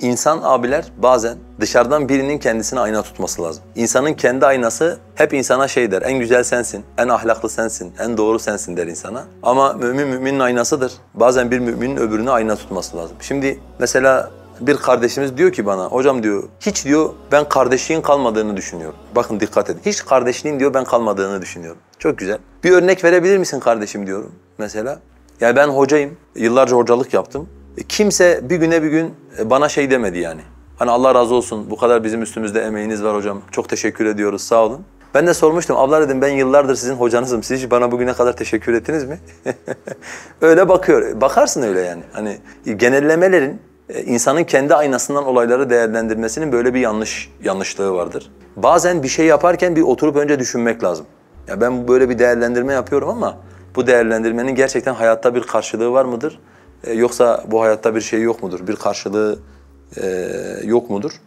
İnsan abiler bazen dışarıdan birinin kendisini ayna tutması lazım. İnsanın kendi aynası hep insana şey der, en güzel sensin, en ahlaklı sensin, en doğru sensin der insana. Ama mümin müminin aynasıdır. Bazen bir müminin öbürünü ayna tutması lazım. Şimdi mesela bir kardeşimiz diyor ki bana, hocam diyor, hiç diyor ben kardeşliğin kalmadığını düşünüyorum. Bakın dikkat edin, hiç kardeşliğin diyor ben kalmadığını düşünüyorum. Çok güzel. Bir örnek verebilir misin kardeşim diyorum mesela. Ya ben hocayım, yıllarca hocalık yaptım kimse bir güne bir gün e, bana şey demedi yani. Hani Allah razı olsun bu kadar bizim üstümüzde emeğiniz var hocam. Çok teşekkür ediyoruz sağ olun. Ben de sormuştum, abla dedim ben yıllardır sizin hocanızım, siz bana bugüne kadar teşekkür ettiniz mi? öyle bakıyor, bakarsın öyle yani. Hani genellemelerin e, insanın kendi aynasından olayları değerlendirmesinin böyle bir yanlış yanlışlığı vardır. Bazen bir şey yaparken bir oturup önce düşünmek lazım. Ya ben böyle bir değerlendirme yapıyorum ama bu değerlendirmenin gerçekten hayatta bir karşılığı var mıdır? E, yoksa bu hayatta bir şey yok mudur? Bir karşılığı e, yok mudur?